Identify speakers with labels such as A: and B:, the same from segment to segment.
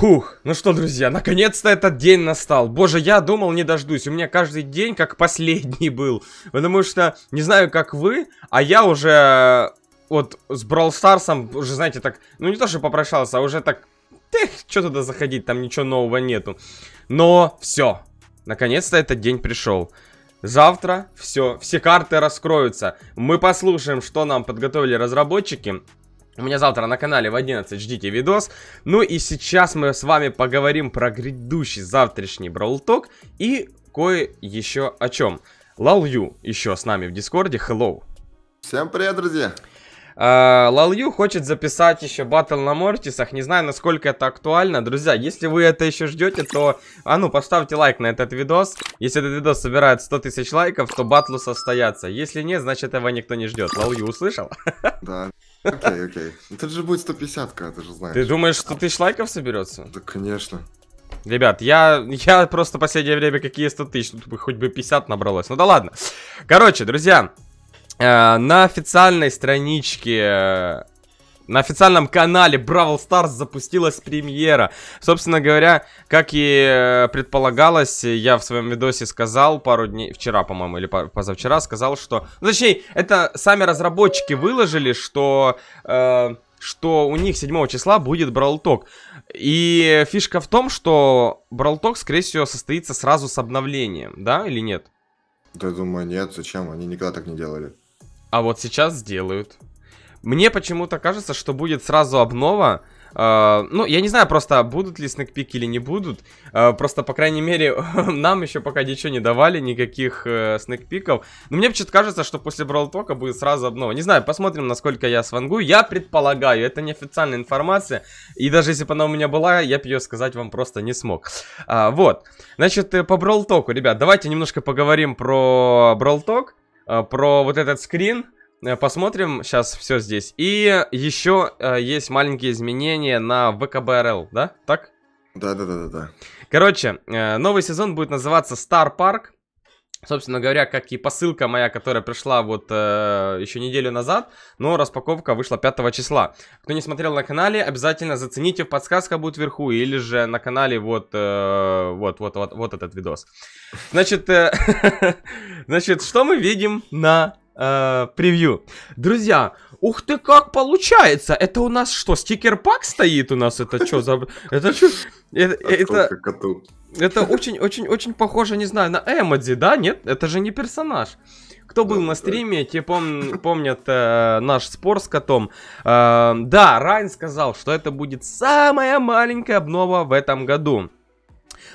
A: Фух, ну что, друзья, наконец-то этот день настал. Боже, я думал, не дождусь. У меня каждый день как последний был. Потому что, не знаю, как вы, а я уже э, вот с Brawl Старсом уже, знаете, так... Ну, не то, что попрощался, а уже так... Эх, что туда заходить, там ничего нового нету. Но все, наконец-то этот день пришел. Завтра все, все карты раскроются. Мы послушаем, что нам подготовили разработчики. У меня завтра на канале в 11 ждите видос. Ну и сейчас мы с вами поговорим про грядущий завтрашний Браулток и кое еще о чем. Лалью еще с нами в Дискорде. Hello. Всем привет, друзья. А, Лалью хочет записать еще батл на Мортисах. Не знаю, насколько это актуально. Друзья, если вы это еще ждете, то... А ну, поставьте лайк на этот видос. Если этот видос собирает 100 тысяч лайков, то батлы состоятся. Если нет, значит этого никто не ждет. Лалью услышал? Да. Окей, окей. это ну, же будет 150 к ты же знаешь. Ты думаешь, что тысяч лайков соберется? Да, конечно. Ребят, я, я просто последнее время какие 100 тысяч, тут бы хоть бы 50 набралось. Ну да ладно. Короче, друзья, э, на официальной страничке э, на официальном канале Бравл Старс запустилась премьера. Собственно говоря, как и э, предполагалось, я в своем видосе сказал пару дней, вчера, по-моему, или позавчера, сказал, что... Ну, точнее, это сами разработчики выложили, что... Э, что у них 7 числа будет Бралток. И фишка в том, что Бралток, скорее всего, состоится сразу с обновлением, да или нет? Да, думаю, нет. Зачем? Они никогда так не делали. А вот сейчас сделают. Мне почему-то кажется, что будет сразу обнова. Uh, ну, я не знаю просто, будут ли снэкпики или не будут. Uh, просто, по крайней мере, нам еще пока ничего не давали, никаких uh, снэкпиков. Но мне почему-то кажется, что после Бролтока будет сразу обнова. Не знаю, посмотрим, насколько я свангую. Я предполагаю, это неофициальная информация. И даже если бы она у меня была, я бы ее сказать вам просто не смог. Uh, вот. Значит, по Бролтоку, ребят, давайте немножко поговорим про Бролток. Uh, про вот этот скрин. Э, посмотрим сейчас все здесь. И еще э, есть маленькие изменения на ВКБРЛ, да? Так? Да, да, да, да, да. Короче, э, новый сезон будет называться Star Park. Собственно говоря, как и посылка моя, которая пришла вот э, еще неделю назад, но распаковка вышла 5 числа. Кто не смотрел на канале, обязательно зацените, подсказка будет вверху, или же на канале вот, э, вот, вот, вот, вот этот видос. Значит, э, значит, что мы видим на э, превью. Друзья, ух ты, как получается! Это у нас что, стикер-пак стоит у нас? Это что за... Это что? Э, э, это... очень-очень-очень похоже, не знаю, на Эмодзи, да? Нет? Это же не персонаж. Кто был на стриме, те пом помнят э, наш спор с котом. Э, да, Райн сказал, что это будет самая маленькая обнова в этом году.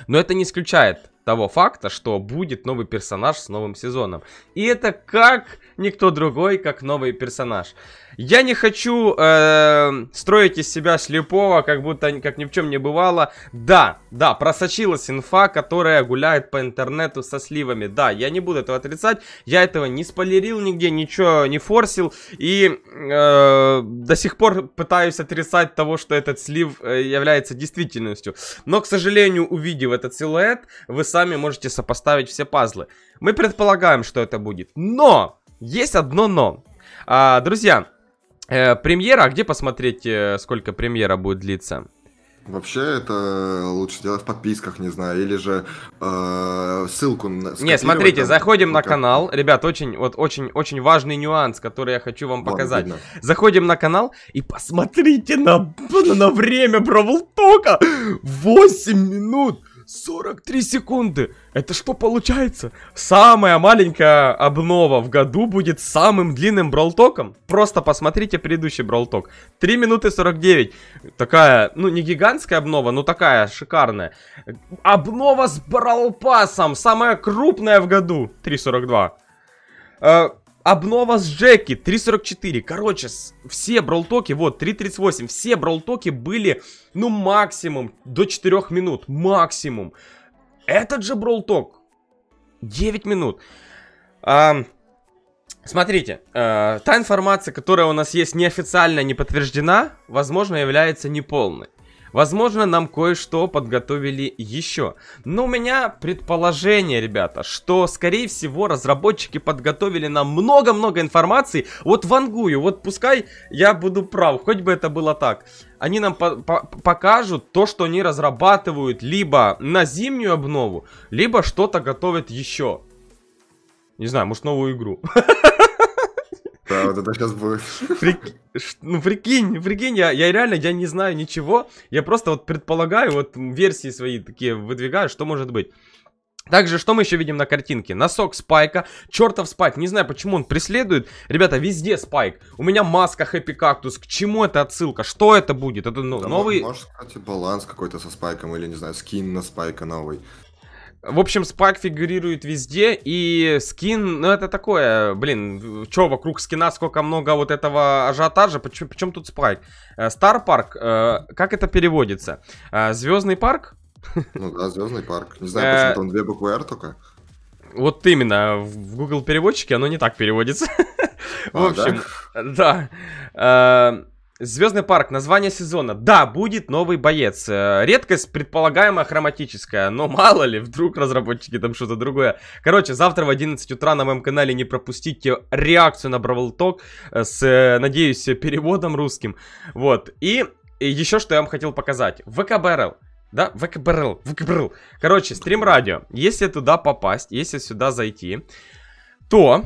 A: Но это не исключает того факта, что будет новый персонаж с новым сезоном. И это как никто другой, как новый персонаж. Я не хочу э, строить из себя слепого, как будто как ни в чем не бывало. Да, да, просочилась инфа, которая гуляет по интернету со сливами. Да, я не буду этого отрицать. Я этого не спойлерил нигде, ничего не форсил. И э, до сих пор пытаюсь отрицать того, что этот слив э, является действительностью. Но, к сожалению, увидев этот силуэт, вы сами можете сопоставить все пазлы. Мы предполагаем, что это будет. Но! Есть одно но. А, друзья, Э, премьера, а где посмотреть, э, сколько премьера будет длиться? Вообще это лучше делать в подписках, не знаю, или же э, ссылку. Не, смотрите, там, заходим на канал, ребят, очень, вот очень, очень важный нюанс, который я хочу вам показать. Ладно, заходим на канал и посмотрите на на время проволтока 8 минут. 43 секунды! Это что получается? Самая маленькая обнова в году будет самым длинным бролтоком. Просто посмотрите предыдущий бролток. 3 минуты 49. Такая, ну не гигантская обнова, но такая шикарная. Обнова с бролпасом. Самая крупная в году. 3.42. Обнова с Джеки 3.44. Короче, все бролтоки, вот, 3.38, все бролтоки были, ну, максимум до 4 минут. Максимум. Этот же бролток 9 минут. А, смотрите, а, та информация, которая у нас есть неофициально не подтверждена, возможно, является неполной. Возможно, нам кое-что подготовили еще. Но у меня предположение, ребята, что, скорее всего, разработчики подготовили нам много-много информации. Вот вангую, вот пускай я буду прав, хоть бы это было так. Они нам по по покажут то, что они разрабатывают либо на зимнюю обнову, либо что-то готовят еще. Не знаю, может новую игру. вот это сейчас будет. Ну, прикинь, прикинь, я, я реально, я не знаю ничего. Я просто вот предполагаю, вот версии свои такие выдвигаю, что может быть. Также, что мы еще видим на картинке? Носок Спайка, чертов Спайк, не знаю, почему он преследует. Ребята, везде Спайк. У меня маска Хэппи Кактус, к чему это отсылка? Что это будет? Это ну, да, новый... Может, кстати, баланс какой-то со Спайком или, не знаю, скин на Спайка новый. В общем, спайк фигурирует везде, и скин, ну это такое, блин, чё, вокруг скина сколько много вот этого ажиотажа, почему, почему тут спайк? Стар э, парк, э, как это переводится? Э, Звездный парк? Ну да, Звездный парк. Не знаю, почему там две буквы R только. Вот именно, в Google переводчике оно не так переводится. А, в общем, да. Звездный парк, название сезона. Да, будет новый боец. Э, редкость предполагаемая хроматическая, но мало ли, вдруг разработчики там что-то другое. Короче, завтра в 11 утра на моем канале не пропустите реакцию на Бравл Ток э, с, э, надеюсь, переводом русским. Вот, и, и еще что я вам хотел показать. ВК Баррел. Да, ВКБРЛ, ВКБРЛ. Короче, стрим-радио. Если туда попасть, если сюда зайти, то...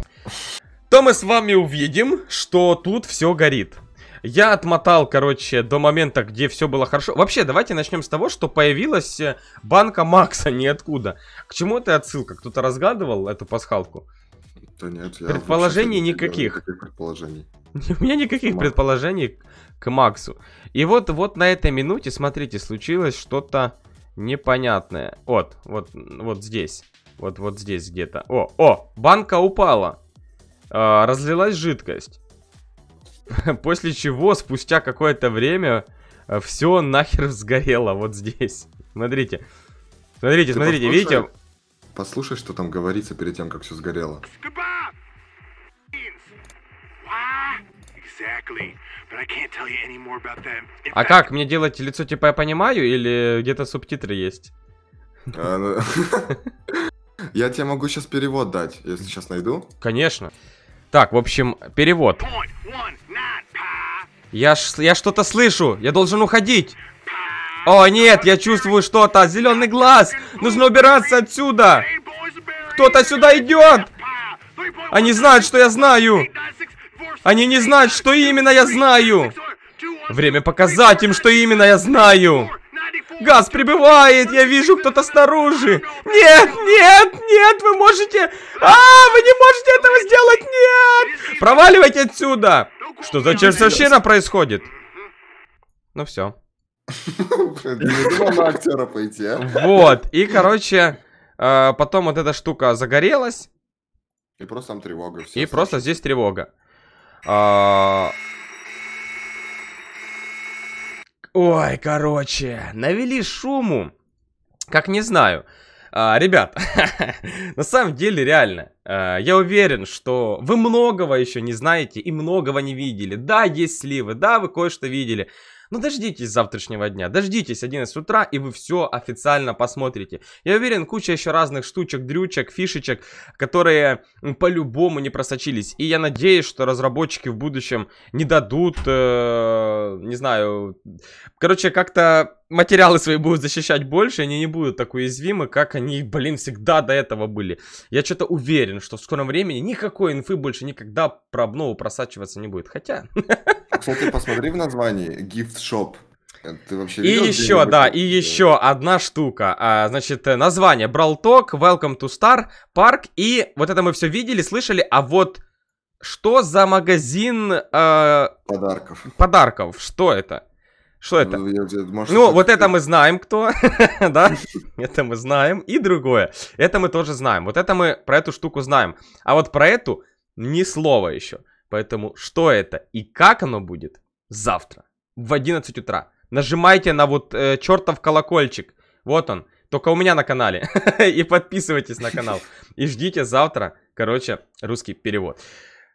A: То мы с вами увидим, что тут все горит. Я отмотал, короче, до момента, где все было хорошо. Вообще, давайте начнем с того, что появилась э, банка Макса ниоткуда. К чему это отсылка? Кто-то разгадывал эту пасхалку? Да нет, я Предположений никаких. никаких предположений. У меня никаких предположений к Максу. И вот, вот на этой минуте, смотрите, случилось что-то непонятное. Вот, вот, вот здесь. Вот, вот здесь где-то. О, о, банка упала. Э, разлилась жидкость. После чего, спустя какое-то время, э, все нахер сгорело вот здесь. Смотрите. Смотрите, Ты смотрите, послушай, видите? Послушай, что там говорится перед тем, как все сгорело. А как, мне делать лицо, типа я понимаю, или где-то субтитры есть? А, ну, я тебе могу сейчас перевод дать, если сейчас найду. Конечно. Так, в общем, перевод. Я, ш... я что-то слышу. Я должен уходить. О, нет, я чувствую что-то. Зеленый глаз. Нужно убираться отсюда. Кто-то сюда идет. Они знают, что я знаю. Они не знают, что именно я знаю. Время показать им, что именно я знаю. Газ прибывает! Я вижу кто-то снаружи! Нет, нет, нет! Вы можете... А, вы не можете этого сделать! Нет! Проваливайте отсюда! Что за чертовщина происходит? Ну все. актера пойти, а? Вот, и, короче, э, потом вот эта штука загорелась. И просто там тревога. И просто здесь тревога. А, Ой, короче, навели шуму. Как не знаю. А, ребят, на самом деле реально, а, я уверен, что вы многого еще не знаете и многого не видели. Да, есть сливы, да, вы кое-что видели. Но «Ну, дождитесь завтрашнего дня, дождитесь 11 утра, и вы все официально посмотрите. Я уверен, куча еще разных штучек, дрючек, фишечек, которые по-любому не просочились. И я надеюсь, что разработчики в будущем не дадут, э, не знаю, короче, как-то материалы свои будут защищать больше, они не будут так уязвимы, как они, блин, всегда до этого были. Я что-то уверен, что в скором времени никакой инфы больше никогда про обнову просачиваться не будет. Хотя... Кстати, посмотри в названии Gift Shop. Ты вообще и еще, да, и еще одна штука. А, значит, э, название Бралток, Welcome to Star, Park. И вот это мы все видели, слышали. А вот что за магазин... Э, подарков. Подарков. Что это? Что это? Ну, я, я, может, ну вот это мы знаем, кто, да? это мы знаем. И другое. Это мы тоже знаем. Вот это мы про эту штуку знаем. А вот про эту ни слова еще. Поэтому что это и как оно будет завтра в 11 утра. Нажимайте на вот э, чертов колокольчик. Вот он. Только у меня на канале. и подписывайтесь на канал. И ждите завтра, короче, русский перевод.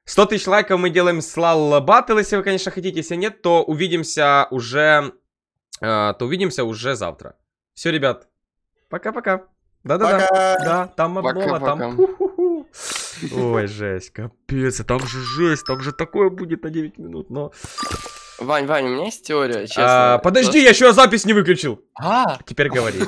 A: 100 тысяч лайков мы делаем с Лал если вы, конечно, хотите. Если нет, то увидимся уже... Э, то увидимся уже завтра. Все, ребят. Пока-пока. Да-да-да. Да, там обнова, там... Пока. Ой, жесть, капец, а там же жесть, там же такое будет на 9 минут, но... Вань, Вань, у меня есть теория, честно. А, подожди, я еще запись не выключил. А, теперь говори.